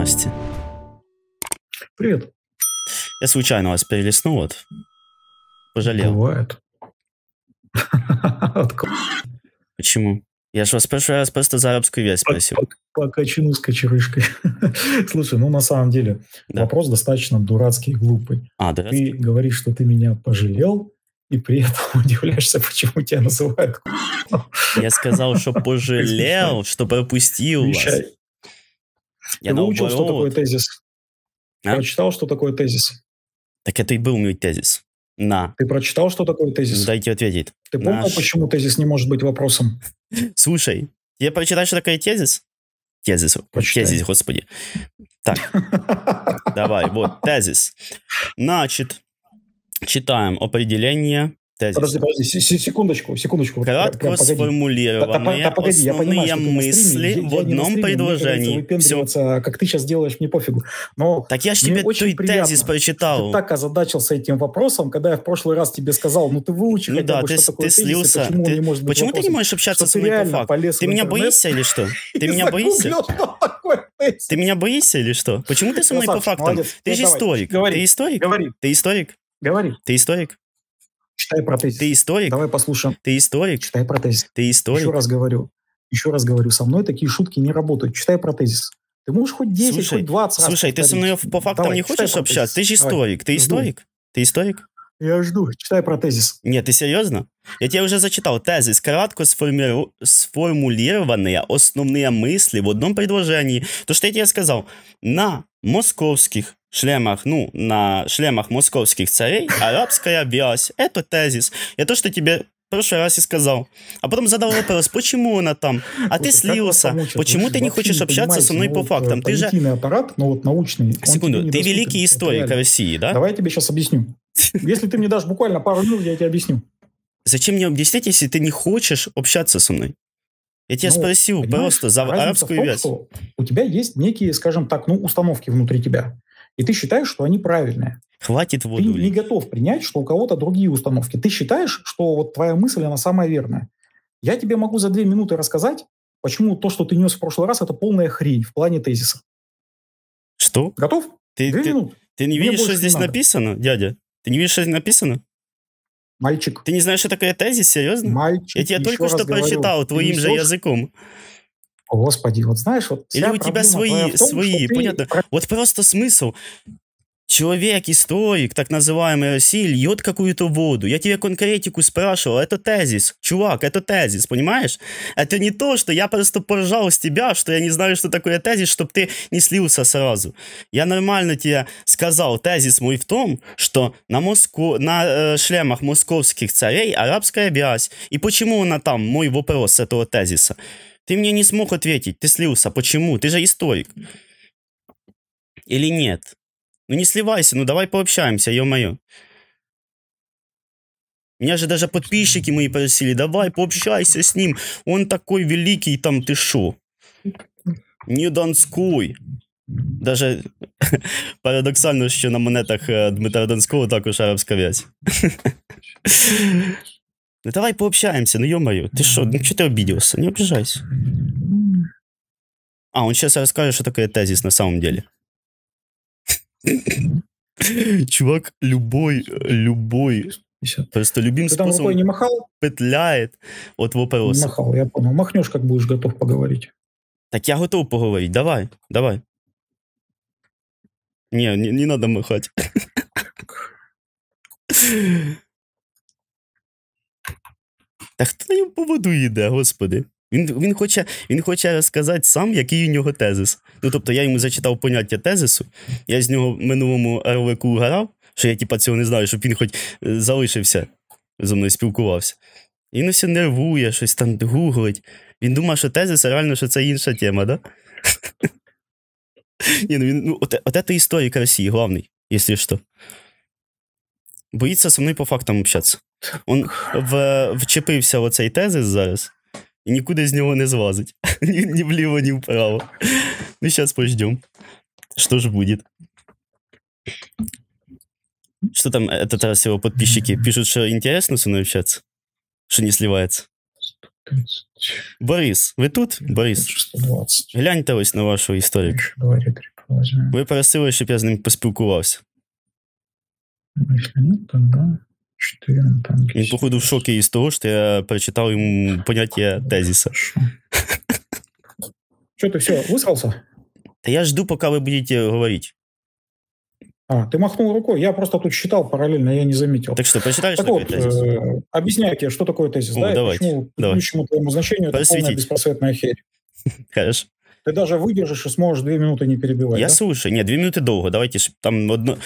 новости. Привет. Я случайно вас перелистнул, вот. Пожалел. Бывает. Почему? Я же вас в прошлый раз просто за арабскую вязь спросил. Покачину с кочерышкой. Слушай, ну на самом деле да. вопрос достаточно дурацкий и глупый. А, дурацкий? Ты говоришь, что ты меня пожалел, и при этом удивляешься, почему тебя называют Я сказал, что пожалел, что пропустил вас. Я Ты выучил, что такое тезис? А? Прочитал, что такое тезис? Так это и был мой тезис. На. Ты прочитал, что такое тезис? Ну, дайте ответить. Ты понял, Наш... почему тезис не может быть вопросом? Слушай, я прочитаю, что такое тезис? Тезис. Прочитай. Тезис, господи. Так. Давай, вот, тезис. Значит, читаем определение тезис. Подожди, подожди, секундочку, секундочку. Кратко сформулированные да, погоди, основные я понимаю, мысли я, в одном предложении. Все. Как ты сейчас делаешь, мне пофигу. Но так я же тебе твой приятно, тезис прочитал. Ты так озадачился этим вопросом, когда я в прошлый раз тебе сказал, ну ты выучил, ну, да, бы, ты, что ты такое слился. почему ты, не может почему вопросом, ты не можешь общаться с мной по факту? Ты интернет, меня боишься или что? Ты меня боишься? Ты меня боишься или что? Почему ты со мной по фактам? Ты э, же историк. Ты историк? Говори, Ты историк? Говори. Ты историк? Читай про тезис. Ты историк? Давай послушаем. Ты историк? Читай про тезис. Ты историк? Еще раз говорю. Еще раз говорю, со мной такие шутки не работают. Читай про тезис. Ты можешь хоть 10, слушай, хоть 20 Слушай, ты со мной по фактам Давай, не хочешь общаться? Ты же историк. Давай. Ты историк? Жду. Ты историк? Я жду. Читай про тезис. Нет, ты серьезно? Я тебе уже зачитал. Тезис кратко сформиру... сформулированные основные мысли в одном предложении. То, что я тебе сказал. На московских шлемах, ну, на шлемах московских царей, арабская велась. Это тезис. Я то, что тебе в прошлый раз и сказал. А потом задал вопрос, почему она там? А ты слился. Почему ты не хочешь общаться со мной ну, по фактам? Ты же... аппарат, но ну, вот научный... Секунду, ты великий историк России, да? Давай я тебе сейчас объясню. Если ты мне дашь буквально пару минут, я тебе объясню. Зачем мне объяснять, если ты не хочешь общаться со мной? Я тебя ну, спросил просто за арабскую вязь. У тебя есть некие, скажем так, ну, установки внутри тебя и ты считаешь, что они правильные. Хватит воду. Ты не готов принять, что у кого-то другие установки. Ты считаешь, что вот твоя мысль, она самая верная. Я тебе могу за две минуты рассказать, почему то, что ты нес в прошлый раз, это полная хрень в плане тезиса. Что? Готов? Ты, две ты, минуты. Ты не Мне видишь, что здесь надо. написано, дядя? Ты не видишь, что здесь написано? Мальчик. Ты не знаешь, что такое тезис, серьезно? Мальчик. Я тебя только что прочитал твоим же языком. Господи, вот знаешь, вот... Или у тебя свои, том, свои, понятно. Вот просто смысл. Человек, историк, так называемый России, льет какую-то воду. Я тебе конкретику спрашивал, это тезис. Чувак, это тезис, понимаешь? Это не то, что я просто поржал с тебя, что я не знаю, что такое тезис, чтобы ты не слился сразу. Я нормально тебе сказал, тезис мой в том, что на, Моско... на э, шлемах московских царей арабская вязь. И почему она там, мой вопрос этого тезиса. Ты мне не смог ответить, ты слился. Почему? Ты же историк. Или нет? Ну не сливайся, ну давай пообщаемся, ё-моё. Меня же даже подписчики мои просили, давай пообщайся с ним. Он такой великий, там ты шо? Не Донской. Даже парадоксально, что на монетах э, Дмитра Донського також арабська вязь. Ну давай пообщаемся, ну ё-моё, ты что, ну что ты обиделся, не обижайся. А, он сейчас расскажет, что такое тезис на самом деле. Чувак, любой, любой, просто любим способом. там рукой не махал? Петляет от вопроса. махал, я понял. Махнешь, как будешь готов поговорить. Так я готов поговорить, давай, давай. Не, не, не надо махать. Та хто їм ньому поводу йде, господи? Він він, хоче він хоче сказати сам, який у нього тезис. Ну тобто я йому зачитав поняття тезису. Я з нього в минулому ролику гарав, що я типа цього не знаю, щоб він хоч е, залишився зо мною спілкувався. Він усе нервує, щось там гуглить. Він думає, що тезис, реально, що це інша тема, да? Ні, ну він, ну, от, от це історик Росії, головний, якщо що. Боїться со мною по фактам общатися. Он в, вчепився в оцей тезис зараз і нікуди з нього не злазить. Ні, ні вліво, ні вправо. Ну, зараз пождем. Что ж будет? Что там этот раз его подписчики пишут, что интересно со мной общаться? Что не сливается? Борис, вы тут? Борис, гляньте ось на вашу историю. Вы просили, щоб я с ним поспілкувався. 4 Я, походу, в шоке из того, что я прочитал ему понятие тезиса. Что ты все, высрался? Да я жду, пока вы будете говорить. А, ты махнул рукой, я просто тут считал параллельно, я не заметил. Так что, прочитали, что вот, такое тезис? Э, объясняю тебе, что такое тезис, О, да, давайте, и почему давай. твоему значению это полная беспросветная херь. Хорошо. Ты даже выдержишь и сможешь две минуты не перебивать. Я да? слушаю. Нет, две минуты долго. Давайте там одно...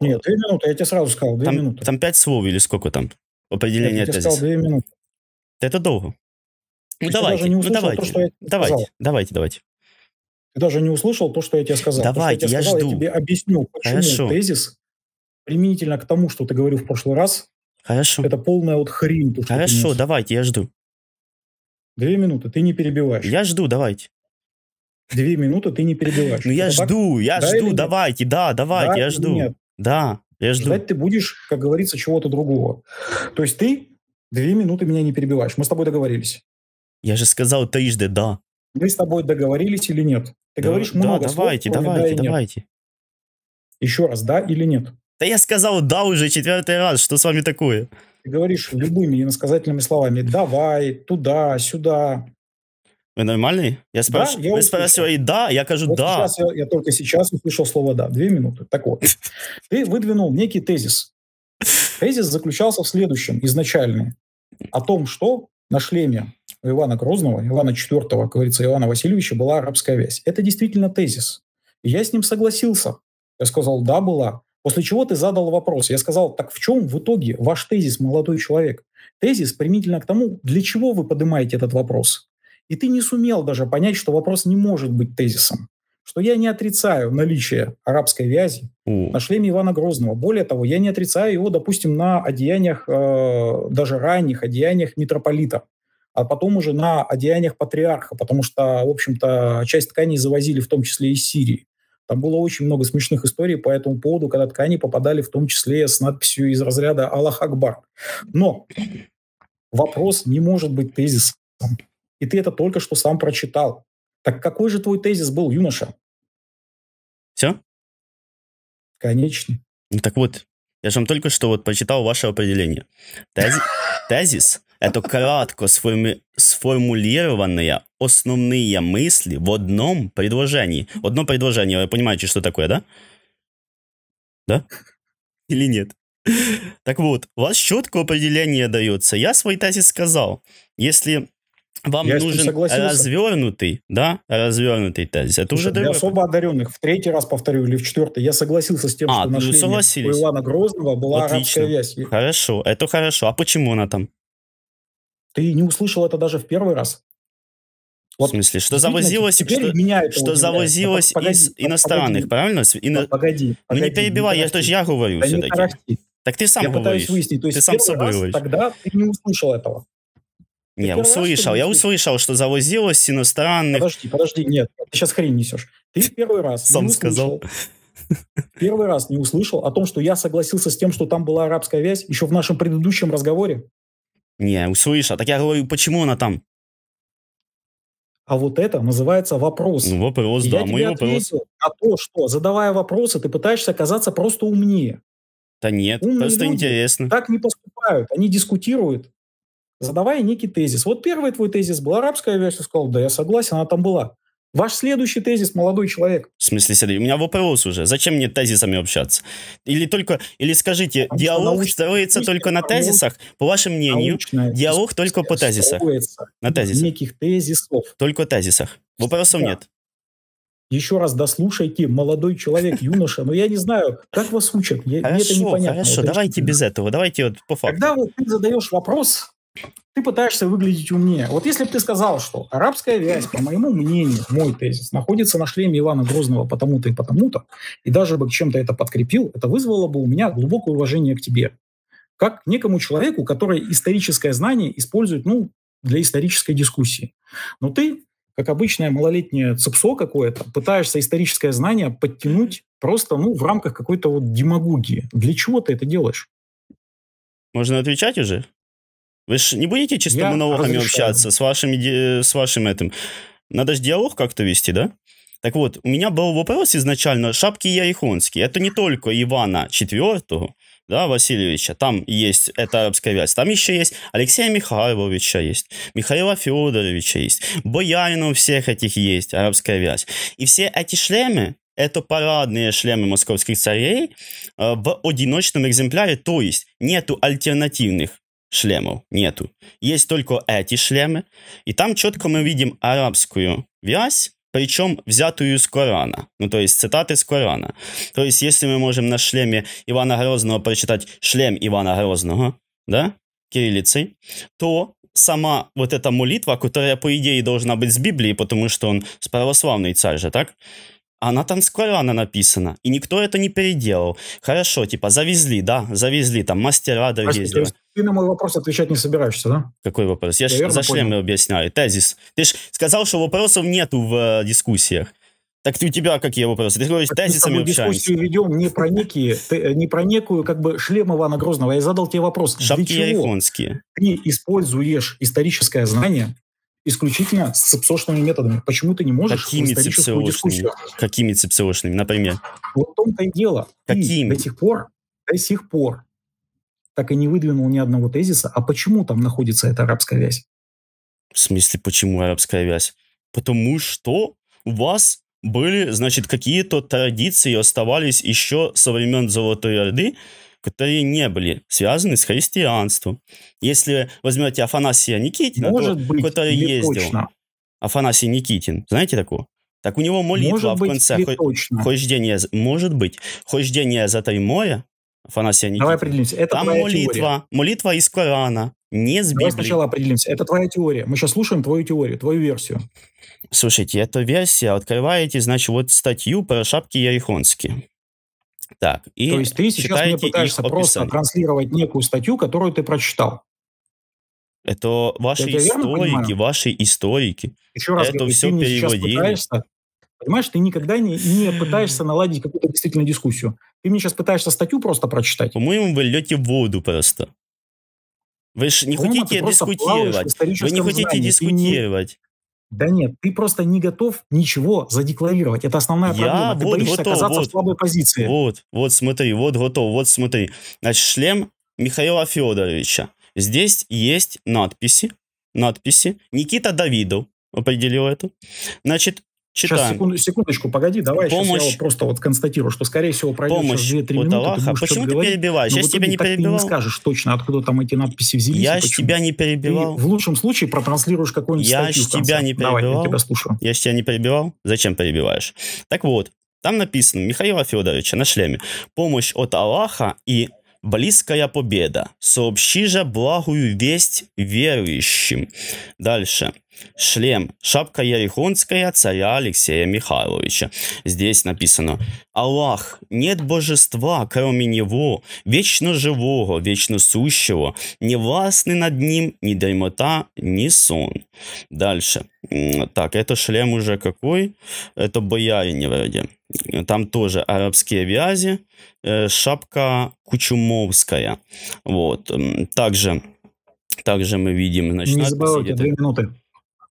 Нет, две минуты, я тебе сразу сказал, две там, минуты. Там пять слов или сколько там? Определение я тебе тезиса. сказал две минуты. Это долго. Ну, ты давайте, ну, давайте, то, что я давайте, сказал. давайте, давайте. Ты даже не услышал то, что я тебе сказал. Давайте, то, я, я сказал, жду. Я тебе объясню, почему Хорошо. тезис применительно к тому, что ты говорил в прошлый раз, Хорошо. это полная вот хрень. То, Хорошо, давайте, я жду. Две минуты, ты не перебиваешь. Я жду, давайте две минуты ты не перебиваешь. Ну я это жду, так? я да жду, давайте, да, давайте, да, я жду. Нет. Да, я жду. Ждать ты будешь, как говорится, чего-то другого. То есть ты две минуты меня не перебиваешь. Мы с тобой договорились. Я же сказал трижды да. Мы с тобой договорились или нет? Ты да, говоришь много да, давайте, слов, давайте, да давайте. Еще раз, да или нет? Да я сказал да уже четвертый раз, что с вами такое? Ты говоришь любыми иносказательными словами «давай», «туда», «сюда». Вы нормальный? Я спрашиваю. да, я Вы спросили «да», а я кажу вот «да». я, я только сейчас услышал слово «да». Две минуты. Так вот, ты выдвинул некий тезис. Тезис заключался в следующем изначально. О том, что на шлеме у Ивана Грозного, Ивана IV, как говорится, Ивана Васильевича была арабская вязь. Это действительно тезис. И я с ним согласился. Я сказал «да, была». После чего ты задал вопрос. Я сказал, так в чем в итоге ваш тезис, молодой человек? Тезис применительно к тому, для чего вы поднимаете этот вопрос. И ты не сумел даже понять, что вопрос не может быть тезисом. Что я не отрицаю наличие арабской вязи О. на шлеме Ивана Грозного. Более того, я не отрицаю его, допустим, на одеяниях, э, даже ранних одеяниях митрополита а потом уже на одеяниях патриарха, потому что, в общем-то, часть тканей завозили в том числе из Сирии. Там было очень много смешных историй по этому поводу, когда ткани попадали в том числе с надписью из разряда «Аллах Акбар». Но вопрос не может быть тезисом. И ты это только что сам прочитал. Так какой же твой тезис был, юноша? Все? Конечно. Ну, так вот, я же вам только что вот прочитал ваше определение. Тезис, тезис – это кратко сформи... сформулированные основные мысли в одном предложении. Одно предложение, вы понимаете, что такое, да? Да? Или нет? Так вот, у вас четкое определение дается. Я свой тезис сказал. Если вам я нужен развернутый, да, развернутый тезис. Это уже для особо одаренных. В третий раз повторю или в четвертый. Я согласился с тем, а, что ну, нашление у Ивана Грозного была Отлично. арабская вязь. Хорошо, это хорошо. А почему она там? Ты не услышал это даже в первый раз. Вот, в смысле, что завозилось, что, меня это что а завозилось погоди, из погоди, а иностранных, погоди, правильно? Ино... А погоди, Ну не перебивай, не я, тоже я говорю да все-таки. Так ты сам я говоришь. Пытаюсь выяснить. То есть ты сам собой раз, говоришь. Тогда ты не услышал этого. Не, я услышал, раз, я услышал, что завозилось иностранных... Подожди, подожди, нет, ты сейчас хрень несешь. Ты первый раз... Сам сказал. Услышал. Первый раз не услышал о том, что я согласился с тем, что там была арабская вязь, еще в нашем предыдущем разговоре. Не, услышал. Так я говорю, почему она там? А вот это называется вопрос. Ну, вопрос, И да, я мой вопрос. на то, что, задавая вопросы, ты пытаешься оказаться просто умнее. Да нет, Умные просто люди интересно. так не поступают. Они дискутируют, задавая некий тезис. Вот первый твой тезис был арабская версия, сказал, да, я согласен, она там была. Ваш следующий тезис, молодой человек. В смысле, Сергей, у меня вопрос уже. Зачем мне тезисами общаться? Или только, или скажите, Потому а диалог научная, строится только на тезисах? По вашему мнению, диалог только по тезисах. На тезисах. Неких тезисов. Только тезисах. Вопросов да. нет. Еще раз дослушайте, молодой человек, юноша. Но ну, я не знаю, как вас учат. Хорошо, мне это непонятно. Хорошо, это давайте без этого. Давайте вот по факту. Когда вот ты задаешь вопрос, ты пытаешься выглядеть умнее. Вот если бы ты сказал, что арабская вязь, по моему мнению, мой тезис, находится на шлеме Ивана Грозного потому-то и потому-то, и даже бы чем-то это подкрепил, это вызвало бы у меня глубокое уважение к тебе. Как к некому человеку, который историческое знание использует, ну, для исторической дискуссии. Но ты, как обычное малолетнее цепсо какое-то, пытаешься историческое знание подтянуть просто, ну, в рамках какой-то вот демагогии. Для чего ты это делаешь? Можно отвечать уже? Вы же не будете чисто монологами общаться с вашим, с вашим этим? Надо же диалог как-то вести, да? Так вот, у меня был вопрос изначально, шапки я Ярихонские, это не только Ивана IV, да, Васильевича, там есть эта арабская вязь, там еще есть Алексея Михайловича есть, Михаила Федоровича есть, Боярину всех этих есть арабская вязь. И все эти шлемы, это парадные шлемы московских царей э, в одиночном экземпляре, то есть нету альтернативных шлемов нету. Есть только эти шлемы. И там четко мы видим арабскую вязь, причем взятую из Корана, ну то есть цитаты из Корана. То есть если мы можем на шлеме Ивана Грозного прочитать «шлем Ивана Грозного», да, кириллицей, то сама вот эта молитва, которая, по идее, должна быть с Библии, потому что он с православный царь же, так? она транскоряно написана, и никто это не переделал. Хорошо, типа, завезли, да, завезли, там, мастера дорогие сделали. Ты на мой вопрос отвечать не собираешься, да? Какой вопрос? Я, Я ж за шлем объясняю. Тезис. Ты же сказал, что вопросов нету в э, дискуссиях. Так ты у тебя какие вопросы? Ты говоришь, тезисами мы дискуссию ведем не про, некие, э, не про некую как бы шлем Ивана Грозного. Я задал тебе вопрос. Шапки для чего айфонские. ты используешь историческое знание исключительно с цепсошными методами. Почему ты не можешь Какими историческую дискуссию? Какими цепсошными, например? Вот в том-то и дело. Какими? до сих пор, до сих пор так и не выдвинул ни одного тезиса, а почему там находится эта арабская вязь? В смысле, почему арабская вязь? Потому что у вас были, значит, какие-то традиции оставались еще со времен Золотой Орды, которые не были связаны с христианством. Если возьмете Афанасия Никитина, Может то, быть, который ездил, точно. Афанасий Никитин, знаете такого? Так у него молитва может быть, в конце хождения, может быть, хождение за три моря, Афанасия Никитина. Давай определимся, это Там молитва, теория. молитва из Корана, не с Библии. сначала определимся, это твоя теория. Мы сейчас слушаем твою теорию, твою версию. Слушайте, эта версия, открываете, значит, вот статью про шапки Ярихонские. Так, и То есть ты сейчас мне пытаешься просто транслировать некую статью, которую ты прочитал. Это ваши это историки, ваши историки. Еще раз это говорю, все ты мне сейчас пытаешься, понимаешь, ты никогда не, не пытаешься наладить какую-то действительно дискуссию. Ты мне сейчас пытаешься статью просто прочитать. По-моему, вы льете в воду просто. Вы же не хотите дискутировать. Вы не хотите знание. дискутировать. Да нет, ты просто не готов ничего задекларировать. Это основная проблема. Я проблема. Ты боишься готов, оказаться вот, в слабой позиции. Вот, вот смотри, вот готов, вот смотри. Значит, шлем Михаила Федоровича. Здесь есть надписи, надписи. Никита Давидов определил это. Значит, Читаем. Сейчас, секунду, секундочку, погоди, давай Помощь... сейчас я вот просто вот констатирую, что, скорее всего, пройдет Помощь 2-3 минуты. Аллаха. Ты будешь Почему ты перебиваешь? Я тебя не перебивал. Ты не скажешь точно, откуда там эти надписи взялись. Я ж тебя не перебивал. Ты в лучшем случае протранслируешь какую-нибудь я статью. Я тебя не перебивал. Давай, я тебя слушаю. Я тебя не перебивал. Зачем перебиваешь? Так вот, там написано Михаила Федоровича на шлеме. Помощь от Аллаха и близкая победа. Сообщи же благую весть верующим. Дальше. Шлем. Шапка Ярихонская царя Алексея Михайловича. Здесь написано «Аллах, нет божества, кроме Него, вечно живого, вечно сущего, не властны над Ним ни дремота, ни сон». Дальше. Так, это шлем уже какой? Это боярин вроде. Там тоже арабские вязи, э, шапка кучумовская. Вот. Также также мы видим, значит, Не забывайте, две минуты.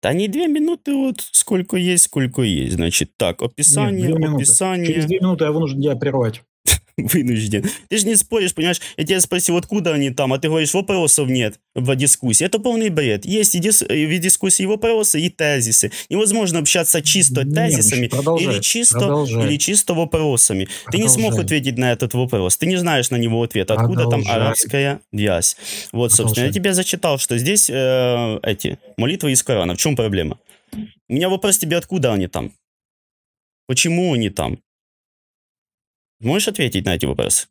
Та не две минуты, вот сколько есть, сколько есть. Значит, так, описание, Нет, описание. Через две минуты его нужно прервать. вынужден. Ты же не споришь, понимаешь? Я тебя спросил, откуда они там, а ты говоришь, вопросов нет в дискуссии. Это полный бред. Есть и дис... в дискуссии вопросы и тезисы. Невозможно общаться чисто нет, тезисами или чисто, или чисто вопросами. Продолжай. Ты не смог ответить на этот вопрос. Ты не знаешь на него ответа. Откуда продолжай. там арабская вязь? Вот, продолжай. собственно, я тебе зачитал, что здесь э, эти молитвы из Корана. В чем проблема? У меня вопрос тебе, откуда они там? Почему они там? Можешь ответить на эти вопросы?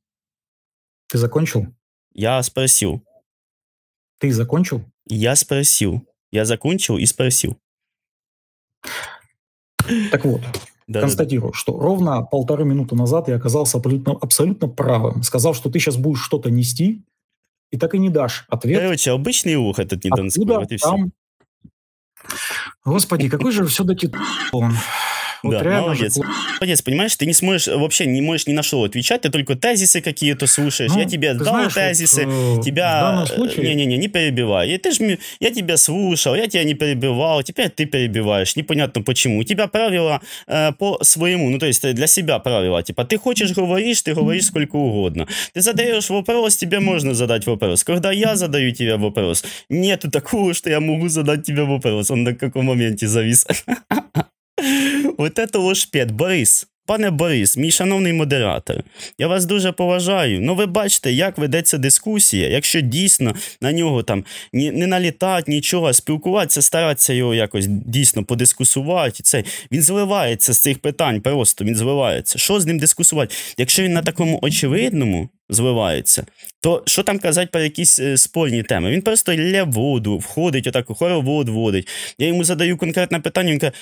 Ты закончил? Я спросил. Ты закончил? Я спросил. Я закончил и спросил. Так вот, да, констатирую, да, да. что ровно полторы минуты назад я оказался абсолютно, абсолютно правым. Сказал, что ты сейчас будешь что-то нести, и так и не дашь ответ. Короче, обычный ух этот не Откуда вот и все. Господи, какой же все-таки он. Вот да, молодец. Же... Молодец, понимаешь, ты не сможешь, вообще не можешь ни на что отвечать, ты только тезисы какие-то слушаешь. Ну, я тебе дал знаешь, тезисы, э, вот, тебя... Э, случае... Не-не-не, не перебивай. И ты ж... Я тебя слушал, я тебя не перебивал, теперь ты перебиваешь. Непонятно почему. У тебя правила э, по своему, ну то есть э, для себя правила. Типа ты хочешь говоришь, ты говоришь сколько угодно. Ты задаешь вопрос, тебе можно задать вопрос. Когда я задаю тебе вопрос, нету такого, что я могу задать тебе вопрос. Он на каком моменте завис. От это лошпєт, Борис. Пане Борис, мій шановний модератор, я вас дуже поважаю. Ну ви бачите, як ведеться дискусія, якщо дійсно на нього там ні, не налітати, нічого, спілкуватися, старатися його якось дійсно подискусувати. Це, Він зливається з цих питань, просто він зливається. Що з ним дискусувати? Якщо він на такому очевидному, звиваються. То що там казати про якісь е, спорні теми? Він просто ля воду, входить, отак хоровод водить. Я йому задаю конкретне питання, він каже,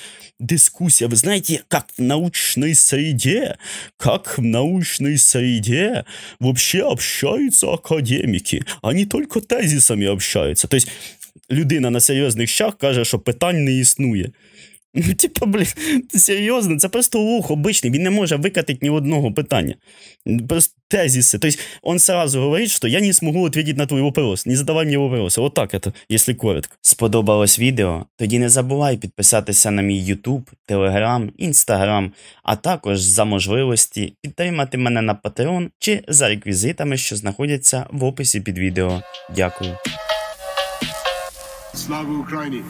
дискусія, ви знаєте, як в научній среде, як в научній среде вообще общаються академіки, а не тільки тезисами общаються. Тобто людина на серйозних щах каже, що питань не існує. Ну, типа, блін, серйозно, це просто лух обичний, він не може викатити ні одного питання. Просто тезіси. Тобто, он сразу говорить, що я не змогу відповідати на твій вопрос. Не задавай мені вопроси. Отак, так якщо коротко. Сподобалось відео? Тоді не забувай підписатися на мій YouTube, Telegram, Instagram, а також за можливості підтримати мене на Patreon чи за реквізитами, що знаходяться в описі під відео. Дякую. Слава Україні!